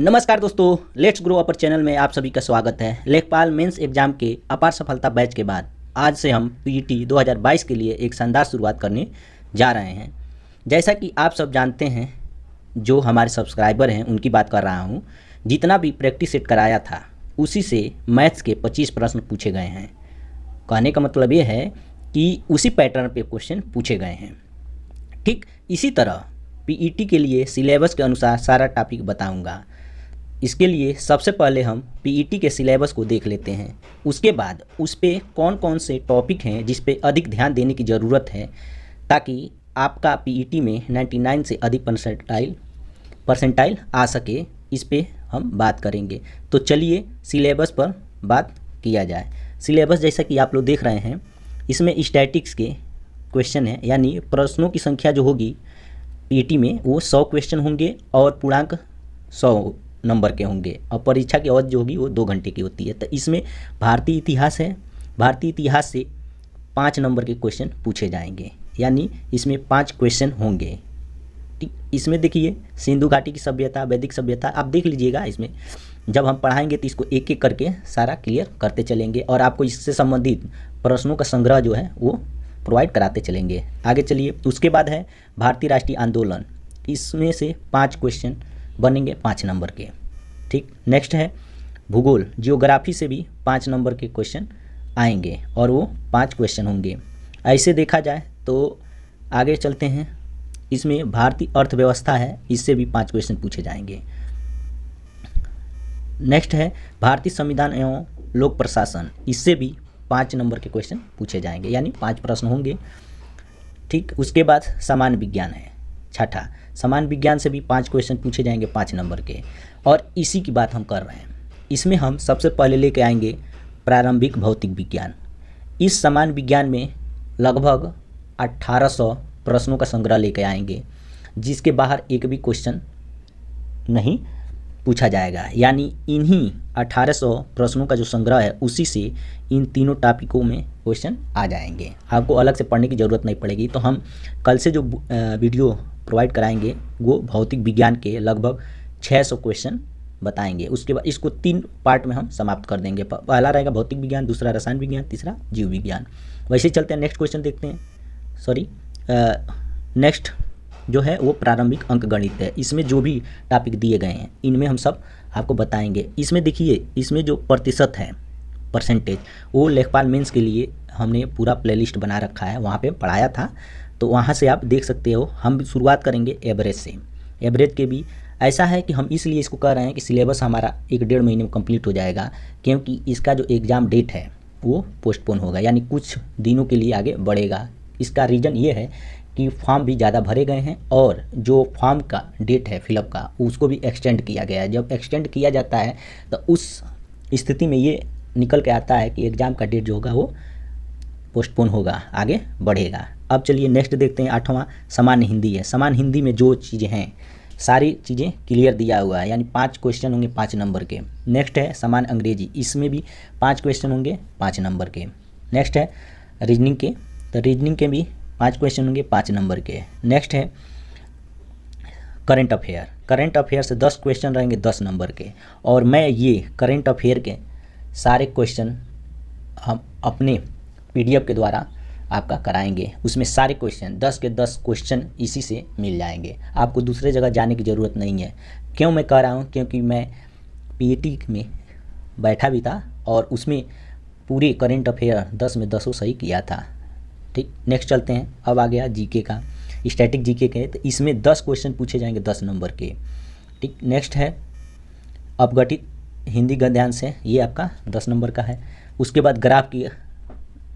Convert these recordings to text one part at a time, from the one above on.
नमस्कार दोस्तों let's grow upper channel में आप सभी का स्वागत है लेखपाल मेंस एग्जाम के अपार सफलता बैच के बाद आज से हम पीईटी e 2022 के लिए एक शानदार शुरुआत करने जा रहे हैं जैसा कि आप सब जानते हैं जो हमारे सब्सक्राइबर हैं उनकी बात कर रहा हूँ जितना भी प्रैक्टिस सेट कराया था उसी से मैथ्स के पच्चीस प्रश्न पूछे गए हैं कहने का मतलब ये है कि उसी पैटर्न पर क्वेश्चन पूछे गए हैं ठीक इसी तरह पी e के लिए सिलेबस के अनुसार सारा टॉपिक बताऊँगा इसके लिए सबसे पहले हम पी e के सिलेबस को देख लेते हैं उसके बाद उस पर कौन कौन से टॉपिक हैं जिस पर अधिक ध्यान देने की ज़रूरत है ताकि आपका पी e में 99 से अधिक परसेंटाइल परसेंटाइल आ सके इस पर हम बात करेंगे तो चलिए सिलेबस पर बात किया जाए सिलेबस जैसा कि आप लोग देख रहे हैं इसमें स्टैटिक्स के क्वेश्चन है यानी प्रश्नों की संख्या जो होगी पी e में वो सौ क्वेश्चन होंगे और पूर्णांक सौ नंबर के होंगे और परीक्षा की अवधि जो होगी वो दो घंटे की होती है तो इसमें भारतीय इतिहास है भारतीय इतिहास से पाँच नंबर के क्वेश्चन पूछे जाएंगे यानी इसमें पाँच क्वेश्चन होंगे ठीक इसमें देखिए सिंधु घाटी की सभ्यता वैदिक सभ्यता आप देख लीजिएगा इसमें जब हम पढ़ाएंगे तो इसको एक एक करके सारा क्लियर करते चलेंगे और आपको इससे संबंधित प्रश्नों का संग्रह जो है वो प्रोवाइड कराते चलेंगे आगे चलिए उसके बाद है भारतीय राष्ट्रीय आंदोलन इसमें से पाँच क्वेश्चन बनेंगे पाँच नंबर के ठीक नेक्स्ट है भूगोल जियोग्राफी से भी पाँच नंबर के क्वेश्चन आएंगे और वो पाँच क्वेश्चन होंगे ऐसे देखा जाए तो आगे चलते हैं इसमें भारतीय अर्थव्यवस्था है इससे भी पाँच क्वेश्चन पूछे जाएंगे नेक्स्ट है भारतीय संविधान एवं लोक प्रशासन इससे भी पाँच नंबर के क्वेश्चन पूछे जाएंगे यानी पाँच प्रश्न होंगे ठीक उसके बाद सामान्य विज्ञान है छठा समान विज्ञान से भी पाँच क्वेश्चन पूछे जाएंगे पाँच नंबर के और इसी की बात हम कर रहे हैं इसमें हम सबसे पहले लेके आएंगे प्रारंभिक भौतिक विज्ञान इस समान विज्ञान में लगभग 1800 प्रश्नों का संग्रह लेके आएंगे जिसके बाहर एक भी क्वेश्चन नहीं पूछा जाएगा यानी इन्हीं 1800 प्रश्नों का जो संग्रह है उसी से इन तीनों टॉपिकों में क्वेश्चन आ जाएंगे आपको अलग से पढ़ने की ज़रूरत नहीं पड़ेगी तो हम कल से जो वीडियो प्रोवाइड कराएंगे वो भौतिक विज्ञान के लगभग 600 क्वेश्चन बताएंगे उसके बाद इसको तीन पार्ट में हम समाप्त कर देंगे पहला रहेगा भौतिक विज्ञान दूसरा रसायन विज्ञान तीसरा जीव विज्ञान वैसे चलते हैं नेक्स्ट क्वेश्चन देखते हैं सॉरी नेक्स्ट जो है वो प्रारंभिक अंक गणित है इसमें जो भी टॉपिक दिए गए हैं इनमें हम सब आपको बताएंगे इसमें देखिए इसमें जो प्रतिशत है परसेंटेज वो लेखपाल मेंस के लिए हमने पूरा प्लेलिस्ट बना रखा है वहाँ पे पढ़ाया था तो वहाँ से आप देख सकते हो हम शुरुआत करेंगे एवरेज से एवरेज के भी ऐसा है कि हम इसलिए इसको कह रहे हैं कि सिलेबस हमारा एक डेढ़ महीने में कम्प्लीट हो जाएगा क्योंकि इसका जो एग्ज़ाम डेट है वो पोस्टपोन होगा यानी कुछ दिनों के लिए आगे बढ़ेगा इसका रीज़न ये है कि फॉर्म भी ज़्यादा भरे गए हैं और जो फॉर्म का डेट है फिलअप का उसको भी एक्सटेंड किया गया है जब एक्सटेंड किया जाता है तो उस स्थिति में ये निकल के आता है कि एग्ज़ाम का डेट जो होगा वो पोस्टपोन होगा आगे बढ़ेगा अब चलिए नेक्स्ट देखते हैं आठवां समान हिंदी है समान हिंदी में जो चीज़ें हैं सारी चीज़ें क्लियर दिया हुआ है यानी पांच क्वेश्चन होंगे पाँच नंबर के नेक्स्ट है समान अंग्रेजी इसमें भी पांच क्वेश्चन होंगे पाँच नंबर के नेक्स्ट है रीजनिंग के तो रीजनिंग के भी पाँच क्वेश्चन होंगे पाँच नंबर के नेक्स्ट है करंट अफेयर करंट अफेयर से दस क्वेश्चन रहेंगे दस नंबर के और मैं ये करंट अफेयर के सारे क्वेश्चन हम अपने पी के द्वारा आपका कराएंगे उसमें सारे क्वेश्चन दस के दस क्वेश्चन इसी से मिल जाएंगे आपको दूसरे जगह जाने की ज़रूरत नहीं है क्यों मैं कह रहा हूँ क्योंकि मैं पी e में बैठा भी था और उसमें पूरे करंट अफेयर दस में दसों सही किया था ठीक नेक्स्ट चलते हैं अब आ गया जीके का स्टैटिक जीके के तो इसमें दस क्वेश्चन पूछे जाएंगे दस नंबर के ठीक नेक्स्ट है अपगठित हिंदी गद्यांश से ये आपका दस नंबर का है उसके बाद ग्राफ की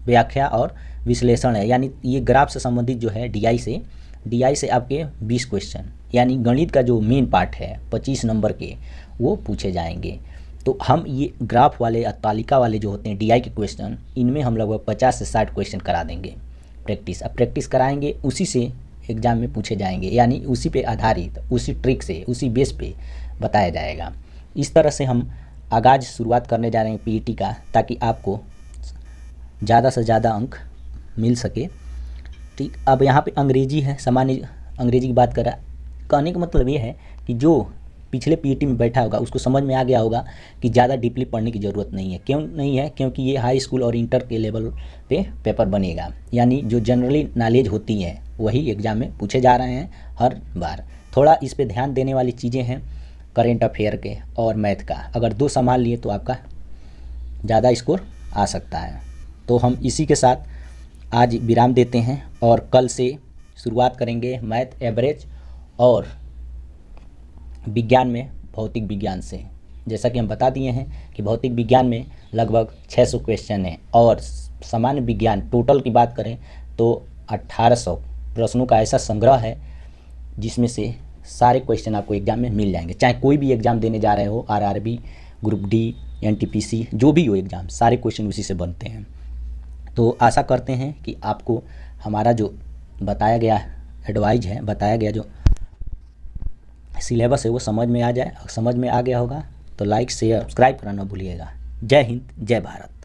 व्याख्या और विश्लेषण है यानी ये ग्राफ से संबंधित जो है डीआई से डीआई से आपके बीस क्वेश्चन यानी गणित का जो मेन पार्ट है पच्चीस नंबर के वो पूछे जाएंगे तो हम ये ग्राफ वाले या तालिका वाले जो होते हैं डीआई के क्वेश्चन इनमें हम लगभग पचास से साठ क्वेश्चन करा देंगे प्रैक्टिस अब प्रैक्टिस कराएंगे उसी से एग्ज़ाम में पूछे जाएंगे यानी उसी पे आधारित उसी ट्रिक से उसी बेस पे बताया जाएगा इस तरह से हम आगाज़ शुरुआत करने जा रहे हैं पीईटी e का ताकि आपको ज़्यादा से ज़्यादा अंक मिल सके ठीक अब यहाँ पे अंग्रेजी है सामान्य अंग्रेजी की बात करा कहने का मतलब ये है कि जो पिछले पीटी e में बैठा होगा उसको समझ में आ गया होगा कि ज़्यादा डीपली पढ़ने की ज़रूरत नहीं है क्यों नहीं है क्योंकि ये हाई स्कूल और इंटर के लेवल पे पेपर बनेगा यानी जो जनरली नॉलेज होती है वही एग्ज़ाम में पूछे जा रहे हैं हर बार थोड़ा इस पर ध्यान देने वाली चीज़ें हैं करेंट अफेयर के और मैथ का अगर दो संभाल लिए तो आपका ज़्यादा स्कोर आ सकता है तो हम इसी के साथ आज विराम देते हैं और कल से शुरुआत करेंगे मैथ एवरेज और विज्ञान में भौतिक विज्ञान से जैसा कि हम बता दिए हैं कि भौतिक विज्ञान में लगभग 600 क्वेश्चन हैं और सामान्य विज्ञान टोटल की बात करें तो 1800 प्रश्नों का ऐसा संग्रह है जिसमें से सारे क्वेश्चन आपको एग्जाम में मिल जाएंगे चाहे कोई भी एग्जाम देने जा रहे हो आरआरबी ग्रुप डी एन जो भी हो एग्जाम सारे क्वेश्चन उसी से बनते हैं तो आशा करते हैं कि आपको हमारा जो बताया गया एडवाइज है बताया गया जो सिलेबस है वो समझ में आ जाए समझ में आ गया होगा तो लाइक शेयर सब्सक्राइब करना भूलिएगा जय हिंद जय भारत